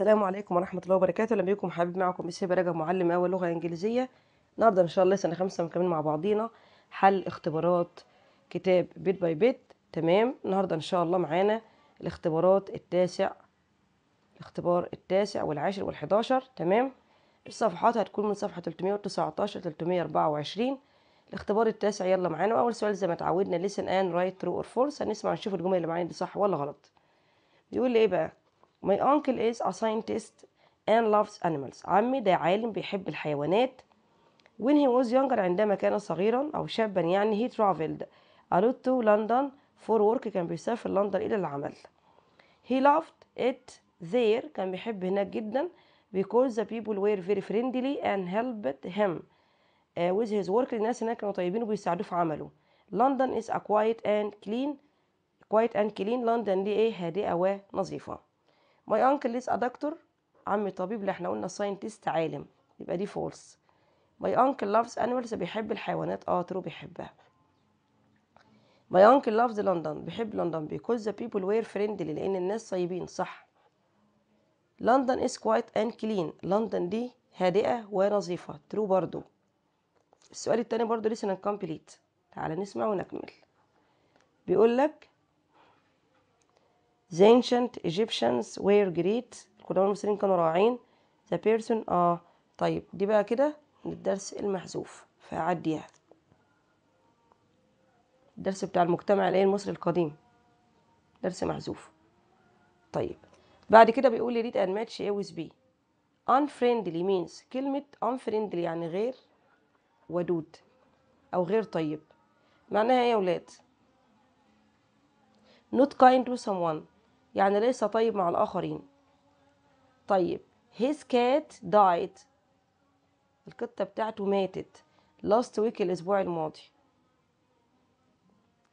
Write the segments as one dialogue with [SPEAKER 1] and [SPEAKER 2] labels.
[SPEAKER 1] السلام عليكم ورحمة الله وبركاته أهلا بكم حبيب معكم إسيب رجب معلم أول لغة إنجليزية النهاردة إن شاء الله سنة خمسة مكملين مع بعضينا حل اختبارات كتاب بيت باي بيت تمام النهاردة إن شاء الله معانا الاختبارات التاسع الاختبار التاسع والعاشر وال11 تمام الصفحات هتكون من صفحة 319 324 الاختبار التاسع يلا معانا وأول سؤال زي ما اتعودنا listen and write true or false هنسمع نشوف الجمل اللي معانا دي صح ولا غلط بيقول لي إيه بقى My uncle is a scientist and loves animals عمي ده عالم بيحب الحيوانات When he was younger عندما كان صغيرا أو شابا يعني he traveled a lot to London for work كان بيسافر لندن إلى العمل He loved it there كان بيحب هناك جدا because the people were very friendly and helped him uh, with his work الناس هناك كانوا طيبين وبيساعدوه في عمله London is a quiet and clean quiet and clean لندن دي ايه هادئة ونظيفة ماي انكل از ا دكتور عمي طبيب اللي احنا قلنا ساينتست عالم يبقى دي فولس ماي انكل لافز انيمالز بيحب الحيوانات اه ترو بيحبها ماي انكل لافز لندن بيحب لندن بيكوز ذا بيبل وير فريندلي لان الناس طيبين صح لندن از كوايت اند كلين لندن دي هادئه ونظيفه ترو برضو السؤال التاني برضو لسه انكمبليت تعال نسمع ونكمل بيقول لك The ancient Egyptians were great القدماء المصريين كانوا رائعين the person اه طيب دي بقى كده الدرس المحذوف فعديها يعني. الدرس بتاع المجتمع الايه المصري القديم درس محذوف طيب بعد كده بيقول لي ريد and match A with B unfriendly means كلمة unfriendly يعني غير ودود أو غير طيب معناها إيه يا ولاد not kind to someone يعني ليس طيب مع الآخرين طيب his cat died القطة بتاعته ماتت last week الأسبوع الماضي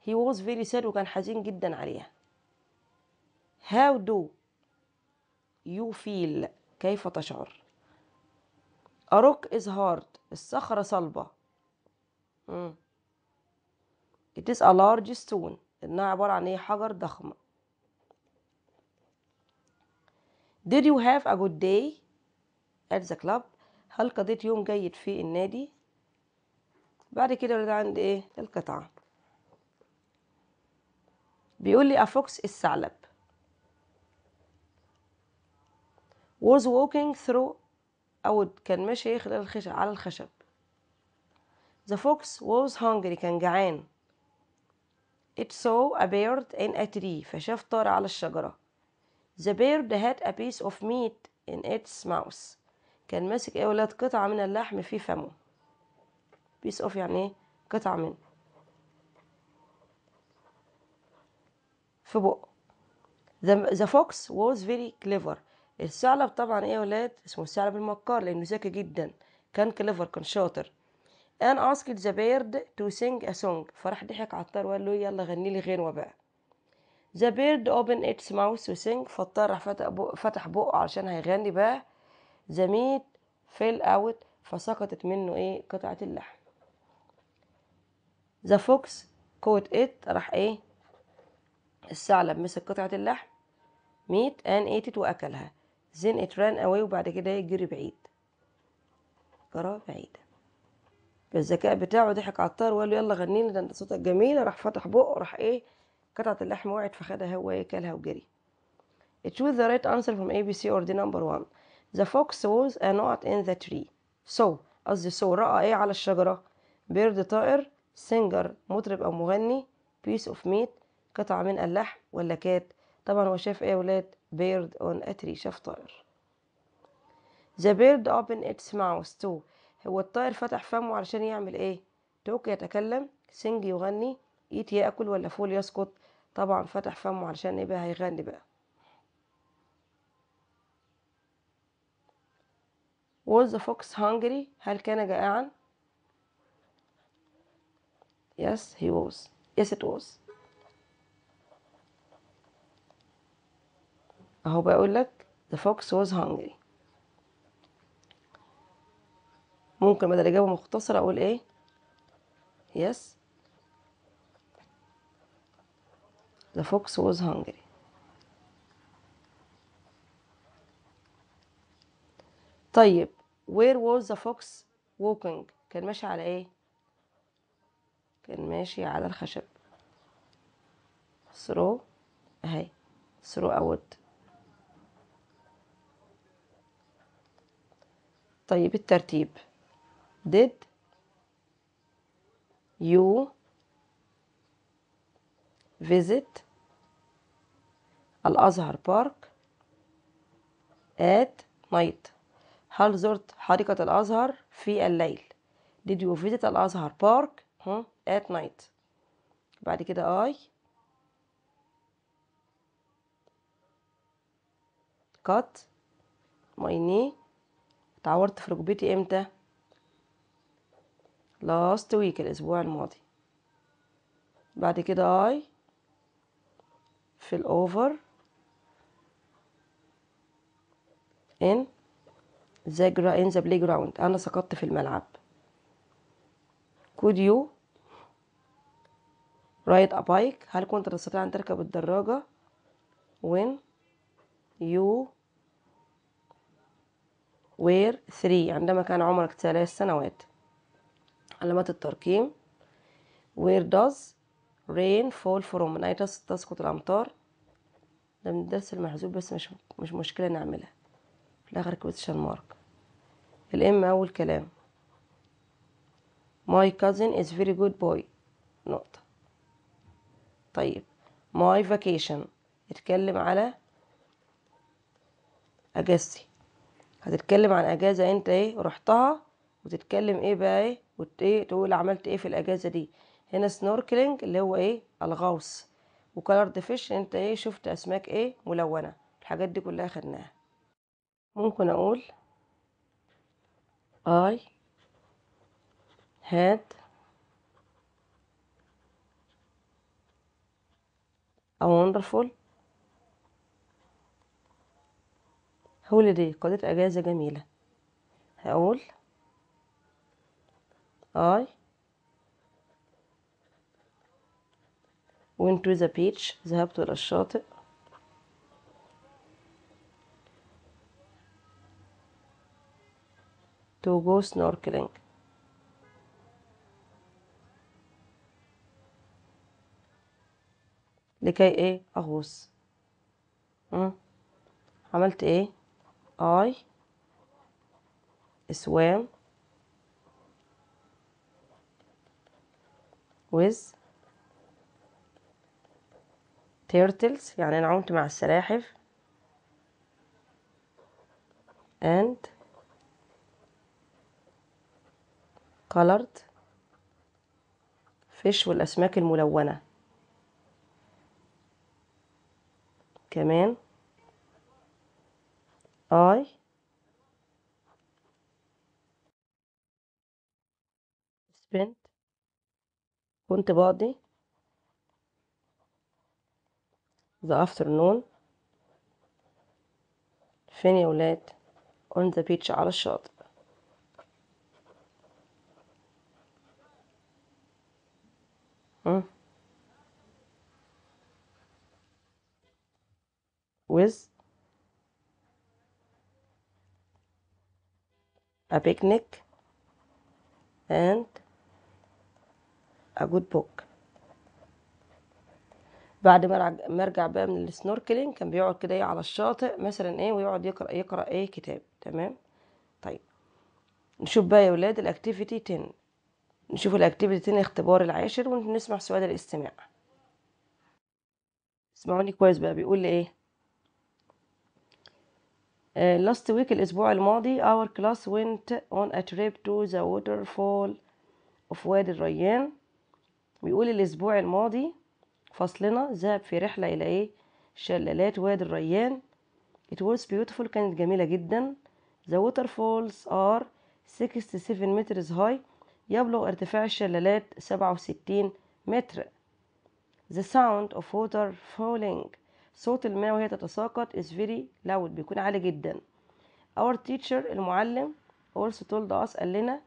[SPEAKER 1] he was very sad وكان حزين جدا عليها how do you feel كيف تشعر a rock is hard الصخرة صلبة it is a large stone إنها عبارة عن إيه حجر ضخم Did you have a good day at the club هل قضيت يوم جيد في النادي بعد كده ولد عند ايه القطعة بيقول لي a fox الثعلب was walking through أو كان ماشي خلال الخشب على الخشب The fox was hungry كان جعان It saw a bird in a tree فشاف طار على الشجرة The bird had a piece of meat in its mouth كان ماسك ايه ولاد قطعة من اللحم في فمه piece of يعني ايه قطعة منه في بقه the, the fox was very clever الثعلب طبعا ايه يا ولاد اسمه الثعلب المكار لانه ذكي جدا كان كليفر كان شاطر and asked the bird to sing a song فراح ضحك على الطير وقال له يلا غني لي غنوة بقى ذا بيرد اوبن اتس ماوس وسينج فالطير راح فتح بقه فتح علشان هيغني بقى ذا ميت فيل اوت فسقطت منه ايه قطعة اللحم ذا فوكس كوت ات راح ايه الثعلب مسك قطعة اللحم ميت ان ايتت واكلها زين ات ران اواي وبعد كده يجري بعيد جرى بعيد بالذكاء بتاعه ضحك على الطار وقال له يلا غني لي ده انت صوتك جميل راح فتح بقه راح ايه قطعة اللحم وقعت فخدها هو كلها وجري Choose the right answer from ABC or the number one The fox was a knot in the tree So قصدي so رأى ايه على الشجرة بيرد طائر singer مطرب أو مغني piece of meat قطعة من اللحم ولا كات طبعا هو شاف ايه يا ولاد بيرد on a tree شاف طائر The bird opened its mouth too هو الطائر فتح فمه علشان يعمل ايه talk يتكلم sing يغني eat يأكل ولا فول يسقط طبعا فتح فمه علشان ايه بقى هيغني بقى was the fox hungry هل كان جائعا yes he was yes it was اهو بقول لك the fox was hungry ممكن بدل اجابه مختصره اقول ايه yes The fox was hungry. طيب where was the fox walking كان ماشي على ايه كان ماشي على الخشب throw اهي through out طيب الترتيب did you visit الأزهر بارك at night هل زرت حديقة الأزهر في الليل did you visit الأزهر بارك at night بعد كده I cut my knee اتعورت في ركبتي امتى last week الأسبوع الماضي بعد كده I في الأوفر ذا ان ذا بلاي جراوند أنا سقطت في الملعب could you ride a bike هل كنت تستطيع أن تركب الدراجة when you were 3 عندما كان عمرك ثلاث سنوات علامات الترقيم where does rain fall from من أين تسقط الأمطار ده من الدرس المحذوف بس مش مش مشكلة نعملها لا غير كويتشن مارك الام اول كلام my cousin is very good boy نقطة طيب my vacation اتكلم على اجازتي هتتكلم عن اجازة انت ايه رحتها وتتكلم ايه بقى ايه وتقول إيه تقول عملت ايه في الاجازة دي هنا سنوركلينج اللي هو ايه الغوص وكلر فيش انت ايه شفت اسماك ايه ملونة الحاجات دي كلها خدناها ممكن أقول I had a wonderful holiday قضيت أجازة جميلة هقول I went to the beach ذهبت إلى الشاطئ to go snorkeling لكي ايه اغوص عملت ايه اي swam with turtles يعني انا عمت مع السلاحف and colored fish والأسماك الملونة كمان I spent كنت بقضي the afternoon فين يا ولاد on the beach على الشاطئ With a picnic and a good book بعد ما مرجع ارجع بقى من السنوركلينج كان بيقعد كده إيه على الشاطئ مثلا ايه ويقعد يقرا يقرا ايه كتاب تمام طيب نشوف بقى يا ولاد الاكتيفيتي 10 نشوف الاكتيفيتي الاختبار العاشر ونسمع سؤال الاستماع اسمعوني كويس بقى بيقول لي ايه لاست آه، ويك الأسبوع الماضي our class went on a trip to the waterfall of وادي الريان بيقول الأسبوع الماضي فصلنا ذهب في رحلة إلى إيه شلالات وادي الريان it was beautiful كانت جميلة جدا the waterfalls are 67 meters high يبلغ ارتفاع الشلالات 67 متر The sound of water falling صوت الماء وهي تتساقط is very loud بيكون عالي جدا Our teacher المعلم also told us قال لنا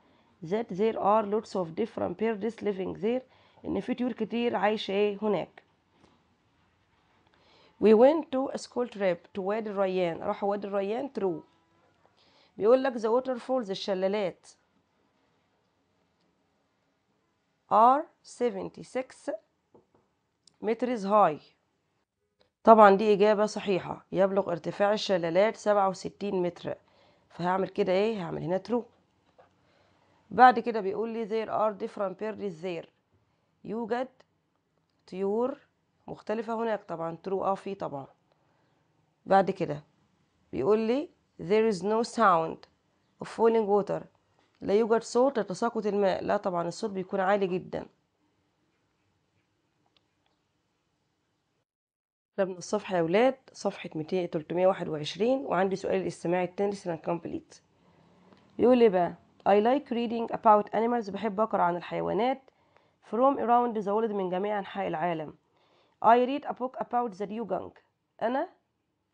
[SPEAKER 1] that there are lots of different birds living there إن في طيور كتير عايشة إيه هناك We went to a school trip to Wadi Rayyan راحوا وادي الريان through بيقول لك the waterfalls الشلالات are 76 meters هاي طبعا دي إجابة صحيحة يبلغ ارتفاع الشلالات 67 متر فهعمل كده ايه هعمل هنا ترو بعد كده بيقول لي there are different periods there يوجد طيور مختلفة هناك طبعا ترو اه في طبعا بعد كده بيقول لي there is no sound of falling water لا يوجد صوت لتساقط الماء لا طبعا الصوت بيكون عالي جدا كتبنا من الصفحة يا ولاد صفحة واحد 321 وعندي سؤال الاستماع التاني سنة كومبليت يقول لي إيه بقى I like reading about animals بحب أقرأ عن الحيوانات from around the world من جميع أنحاء العالم I read a book about the dugong أنا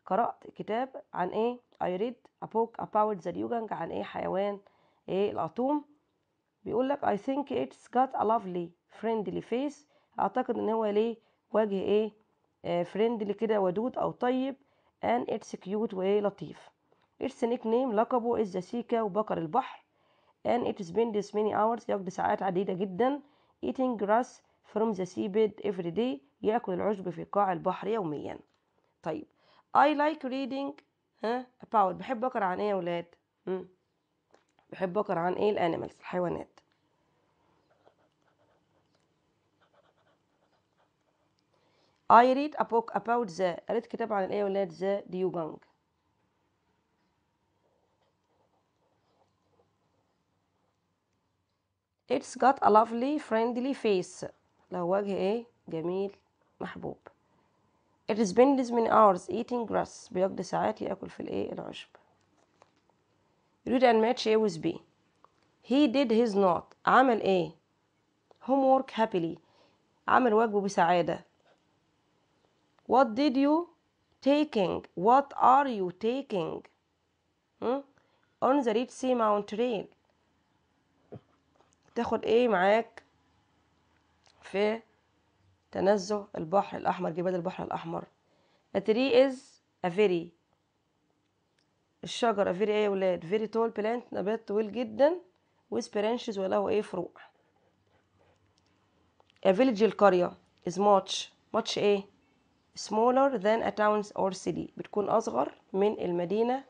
[SPEAKER 1] قرأت كتاب عن إيه I read a book about the dugong عن إيه حيوان ايه الاتوم بيقول لك I think it's got a lovely friendly face أعتقد إن هو ليه وجه ايه فريندلي آه، كده ودود أو طيب and it's cute وايه لطيف its nickname لقبه is the سيكا وبقر البحر and it spends many hours يقضي ساعات عديدة جدا eating grass from the seabed every day يأكل العشب في قاع البحر يوميا طيب I like reading ها about بحب أقرأ عن إيه يا ولاد؟ بحب اقرا عن ايه الانيمالز الحيوانات I read a book about the قريت كتاب عن ذا ديو ديوجونج It's got a lovely friendly face له وجه ايه جميل محبوب It spends many hours eating grass بيقضي ساعات يأكل في الايه العشب يريد أن match A with B he did his not عمل ايه homework happily عمل واجبه بسعادة what did you taking what are you taking hmm? on the Red Sea Mount Rail تاخد ايه معاك في تنزه البحر الأحمر جبال البحر الأحمر a tree is a very الشجرة فيري ايه يا ولاد فيري تول بلانت نبات طويل جدا ويز برانشز وله ايه فروع a village القرية از ماتش ماتش ايه smaller than a town or city بتكون أصغر من المدينة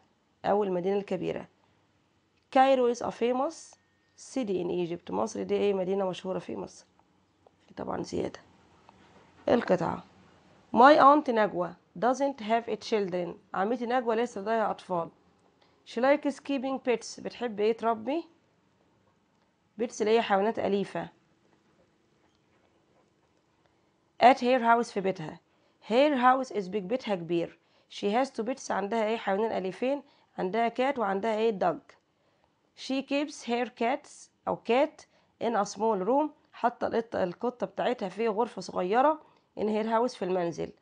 [SPEAKER 1] أو المدينة الكبيرة كايرو is a famous city in Egypt مصر دي ايه مدينة مشهورة في مصر طبعا زيادة القطعة My aunt Nagwa doesn't have a children عمتي نجوى ليس لديها أطفال she likes keeping pets بتحب ايه تربي بيتس اللي هي حيوانات أليفة at her house في بيتها her house is big بيتها كبير she has two pets عندها ايه حيوانين أليفين عندها كات وعندها ايه dog she keeps her cats أو cat in a small room حاطة القطة بتاعتها في غرفة صغيرة in her house في المنزل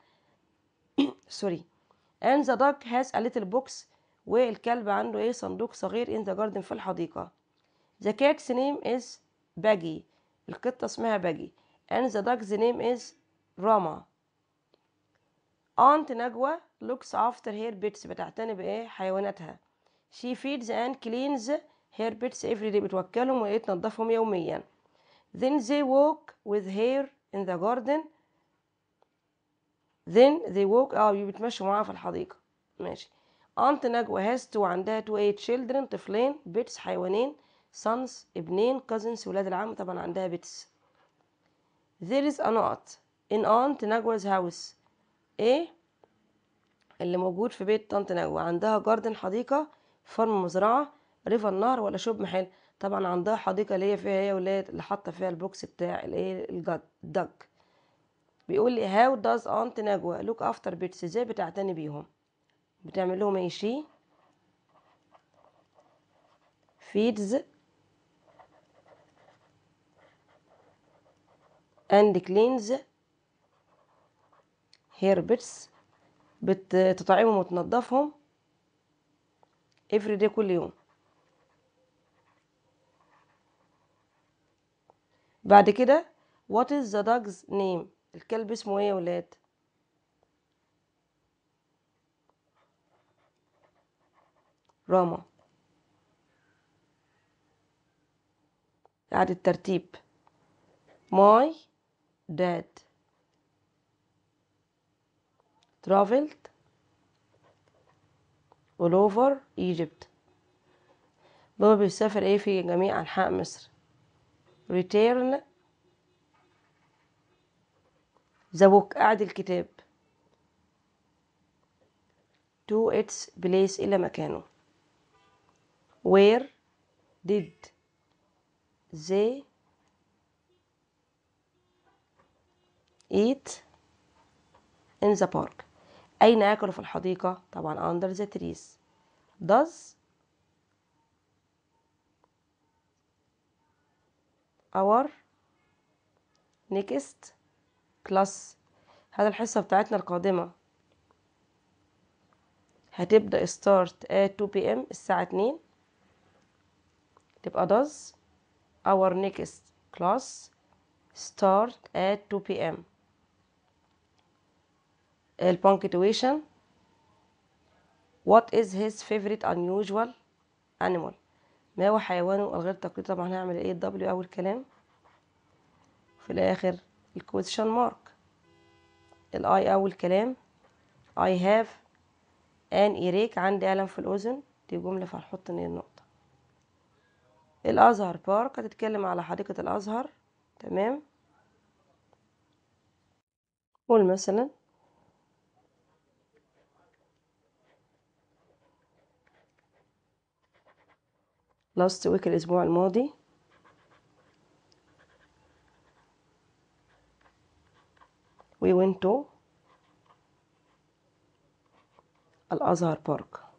[SPEAKER 1] سوري and the dog has a little box والكلب عنده ايه صندوق صغير in the garden في الحديقه the cat's name is باجي القطه اسمها باجي and the dog's name is راما aunt نجوى looks after her pets بتعتني بايه حيواناتها she feeds and cleans her pets every day بتوكلهم وايه يوميا then they walk with her in the garden then they walk اه بيتمشوا معاها في الحديقه ماشي أنت نجوى هاز تو عندها تو ايت شيلدرن طفلين بيتس حيوانين سانس ابنين كازنز ولاد العم طبعا عندها بيتس there is a knot in aunt نجوا's house ايه اللي موجود في بيت طنط نجوى عندها جاردن حديقة فرم مزرعة ريفا النهر ولا شوب محل طبعا عندها حديقة اللي هي فيها هي ولاد اللي حاطة فيها البوكس بتاع الايه الدج بيقول لي هاو داز انت نجوى لوك افتر بيتس ازاي بتعتني بيهم بتعمل لهم اي شيء فيدز اند كلينز هيربتس بتطعمهم وتنضفهم افري day كل يوم بعد كده what is the dog's name الكلب اسمه ايه يا ولاد راما إعادة ترتيب my dad traveled all over Egypt بابا بيسافر ايه في جميع أنحاء مصر return ذا بوك أعد الكتاب to its place إلى مكانه where did they eat in the park أين أكلوا في الحديقة طبعا under the trees does our next class هذا الحصة بتاعتنا القادمة هتبدأ start at 2 pm الساعة 2 تبقى does our next class start at 2 p.m. البونكتويشن what is his favorite unusual animal ما هو حيوانه الغير تقليدي طبعا هنعمل ايه الدبليو اول كلام في الاخر الكويشن مارك الاي اول كلام I have an earache عندي ألم في الأذن دي جملة فهنحط النقطة الازهر بارك هتتكلم على حديقه الازهر تمام قول مثلا لاست ويك الاسبوع الماضي وي went الازهر بارك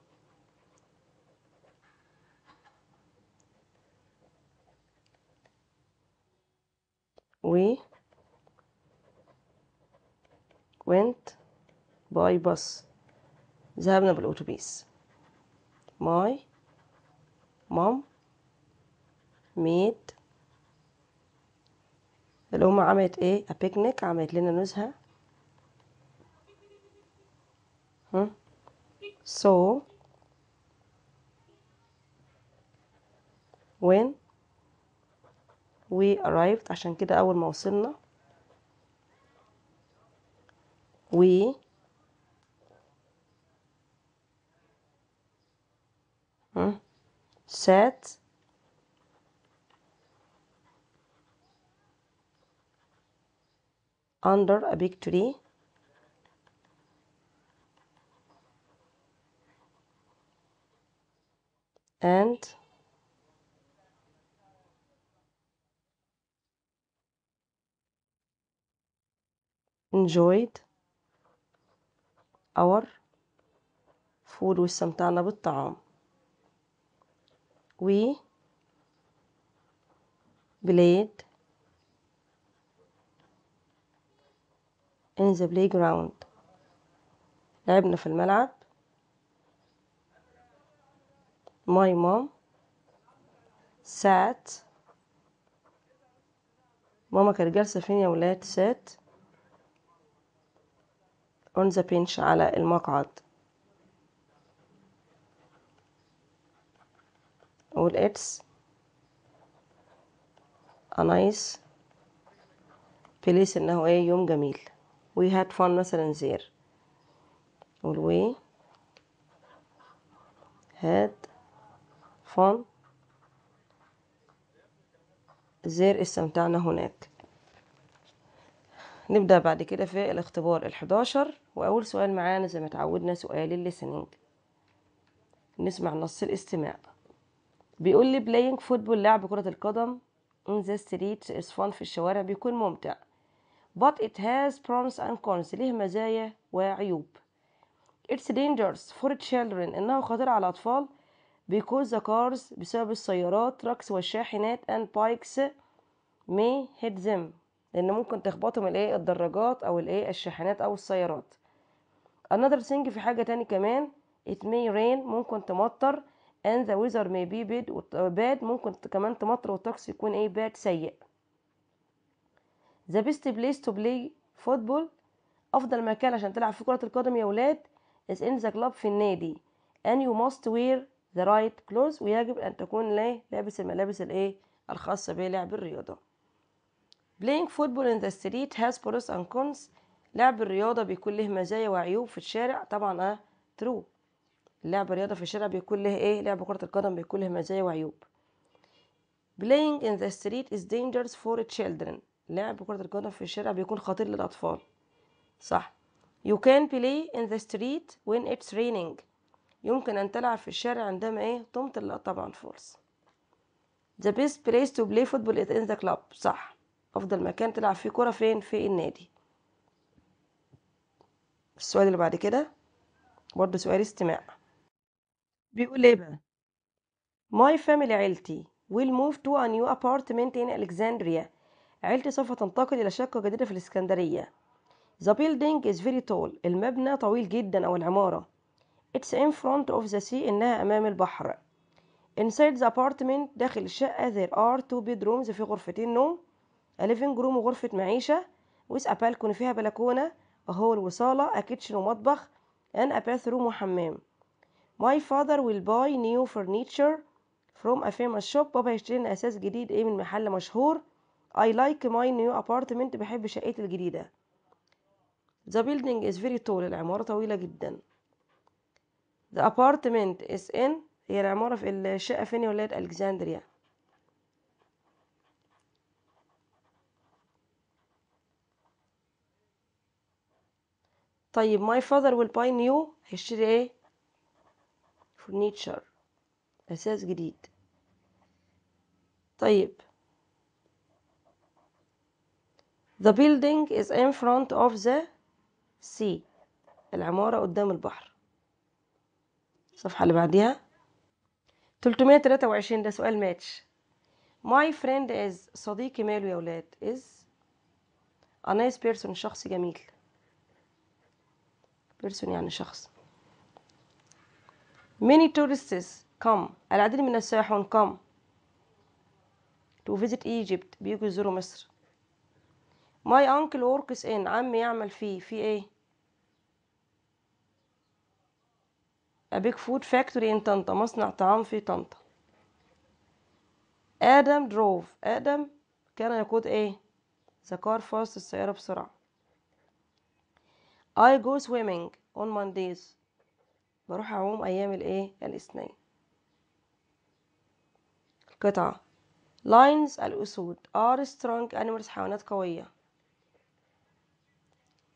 [SPEAKER 1] we went by bus ذهبنا بالأتوبيس my mom made الأم عملت ايه a picnic عملت لنا نزهة ها hmm. so when و arrived عشان كده أول ما وصلنا we sat under a big tree and enjoyed our food واستمتعنا بالطعام we played in the playground لعبنا في الملعب my mom sat ماما كانت جالسة فين يا ولاد sat on the bench على المقعد قول it's a nice place انه ايه يوم جميل we had fun مثلا there قول we had fun there استمتعنا هناك نبدأ بعد كده في الاختبار الحداشر وأول سؤال معانا زي ما تعودنا سؤال الليسنينج نسمع نص الاستماع
[SPEAKER 2] بيقول لي بلاينج
[SPEAKER 1] فوتبول لعب كرة القدم in the streets is fun في الشوارع بيكون ممتع but it has pros and cons ليه مزايا وعيوب it's dangerous for children إنه خطير على الأطفال because the cars بسبب السيارات trucks والشاحنات and bikes may hit them لان ممكن تخبطهم الايه الدراجات او الايه الشاحنات او السيارات another thing في حاجه تاني كمان it may rain ممكن تمطر and the weather may be bad, bad ممكن كمان تمطر والطقس يكون ايه bad سيء the best place to play football افضل مكان عشان تلعب فيه كرة القدم يا ولاد is in the club في النادي and you must wear the right clothes ويجب ان تكون لابس الملابس الايه الخاصة بلعب الرياضة playing football in the street has pros and cons لعب الرياضة بيكون له مزايا وعيوب في الشارع طبعا اه ترو لعب الرياضة في الشارع بيكون له ايه لعب كرة القدم بيكون له مزايا وعيوب playing in the street is dangerous for children لعب كرة القدم في الشارع بيكون خطير للأطفال صح you can play in the street when it's raining يمكن أن تلعب في الشارع عندما ايه تمطر لا طبعا فولس the best place to play football is in the club صح افضل مكان تلعب فيه كرة فين في النادي السؤال اللي بعد كده برضه سؤال استماع بيقول ايه بقى my family عيلتي will move to a new apartment in الكساندريا عيلتي سوف تنتقل إلى شقة جديدة في الإسكندرية The building is very tall المبنى طويل جدا أو العمارة It's in front of the sea إنها أمام البحر Inside the apartment داخل الشقة there are two bedrooms في غرفتين نوم ليفنج روم وغرفة معيشة ويس أبالكون فيها بلكونة وهول وصالة أكيتشن ومطبخ أن أباث روم وحمام My father will buy new furniture from a famous shop بابا يشتري لنا أساس جديد إيه من محل مشهور I like my new apartment بحب شقتي الجديدة The building is very tall العمارة طويلة جدا The apartment is in هي العمارة في الشقة فين يا ولاد ألكساندريا طيب my father will buy new هيشتري ايه furniture أساس جديد طيب The building is in front of the sea العمارة قدام البحر الصفحة اللي بعديها 323 ده سؤال ماتش My friend is صديقي ماله يا ولاد is a nice person شخص جميل بيرسون يعني شخص many tourists come العديد من السائحون come to visit Egypt بيجوا يزوروا مصر my uncle works in عمي يعمل فيه في ايه a big food factory in طنطا مصنع طعام في طنطا آدم دروف آدم كان يقود ايه the car fast السيارة بسرعة I go swimming on Mondays بروح أعوم أيام الإيه الاثنين القطعة lines الأسود are strong animals حيوانات قوية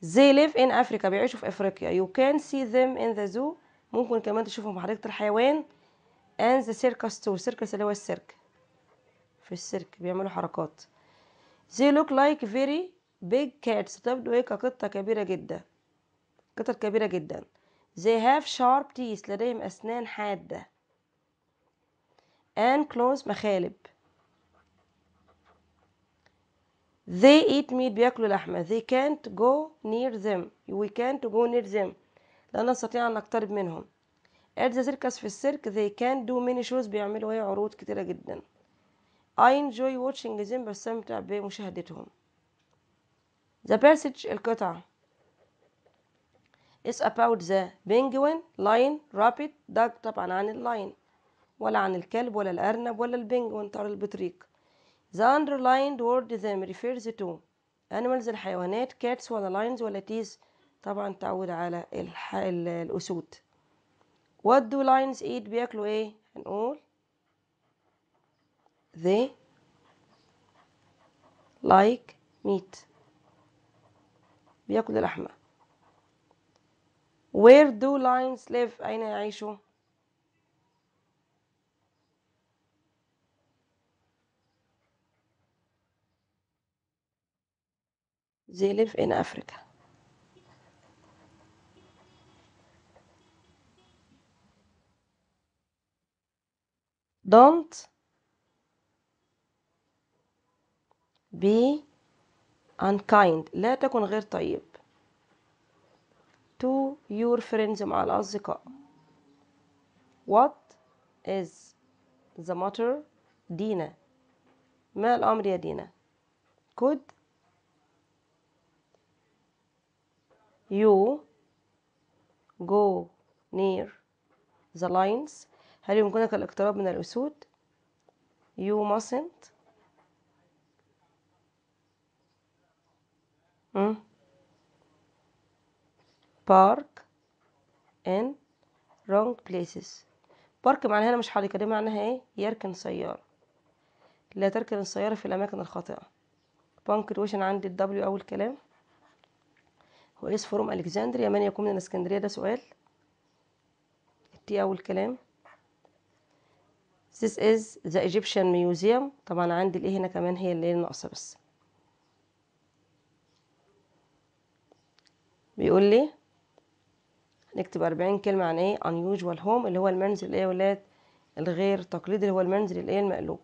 [SPEAKER 1] They live in Africa بيعيشوا في أفريقيا You can see them in the zoo ممكن كمان تشوفهم في حديقة الحيوان and the circus too circus اللي هو السيرك في السيرك بيعملوا حركات They look like very big cats تبدو إيه كقطة كبيرة جدا قطط كبيرة جدا they have sharp teeth لديهم أسنان حادة and close مخالب they eat meat بياكلوا لحمة they can't go near them we can't go near them لا نستطيع أن نقترب منهم at the circus في السيرك they can't do many shows بيعملوا هي عروض كتيرة جدا I enjoy watching them بستمتع بمشاهدتهم the passage القطعة It's about the penguin, lion, rabbit, dog طبعا عن اللاين ولا عن الكلب ولا الأرنب ولا البنجوين طار البطريق The underlined word them refers to animals الحيوانات cats ولا lions ولا teeth طبعا تعود على الح... الأسود What do lions eat بياكلوا ايه هنقول They like meat بياكلوا لحمة Where do lions live أين يعيشوا They live in Africa Don't be unkind لا تكن غير طيب to your friends مع الأصدقاء what is the matter دينا ما الأمر يا دينا could you go near the lines هل يمكنك الاقتراب من الأسود you mustn't م? بارك ان wrong places بارك معناها هنا مش حديقة دي معناها ايه يركن سيارة لا تركن السيارة في الأماكن الخاطئة بانكرويشن عندي الدبليو أول كلام هو إيس فروم ألكسندريا من يكون من اسكندرية ده سؤال التي أول كلام This is the Egyptian Museum طبعا عندي الإيه هنا كمان هي اللي ناقصة بس بيقول لي نكتب 40 كلمة عن ايه unusual home اللي هو المنزل ايه يا ولاد الغير تقليدي اللي هو المنزل الايه المقلوب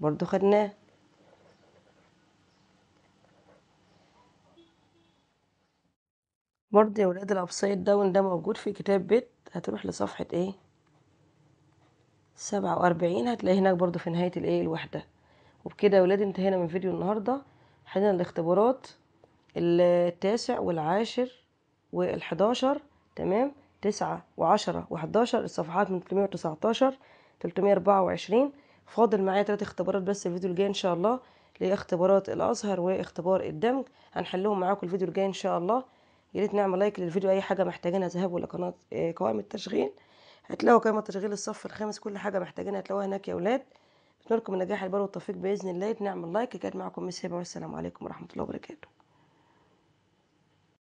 [SPEAKER 1] برضو خدناه برضو يا ولاد الابسايد داون ده موجود في كتاب بيت هتروح لصفحة ايه سبعة واربعين هتلاقي هناك برضو في نهاية الايه الوحدة وبكده يا ولاد انتهينا من فيديو النهاردة حلينا الاختبارات التاسع والعاشر وال11 تمام 9 و10 و11 الصفحات من 319 324 فاضل معايا ثلاث اختبارات بس الفيديو الجاي إن شاء الله لاختبارات الأزهر واختبار الدمج هنحلهم معاكم الفيديو الجاي إن شاء الله يا ريت نعمل لايك للفيديو أي حاجة محتاجينها ذهاب ولا قناة آه، قوائم التشغيل هتلاقوا قائمة تشغيل الصف الخامس كل حاجة محتاجينها هتلاقوها هناك يا ولاد أتمنى لكم النجاح البر والتوفيق بإذن الله نعمل لايك كانت معكم مس هبة والسلام عليكم ورحمة الله وبركاته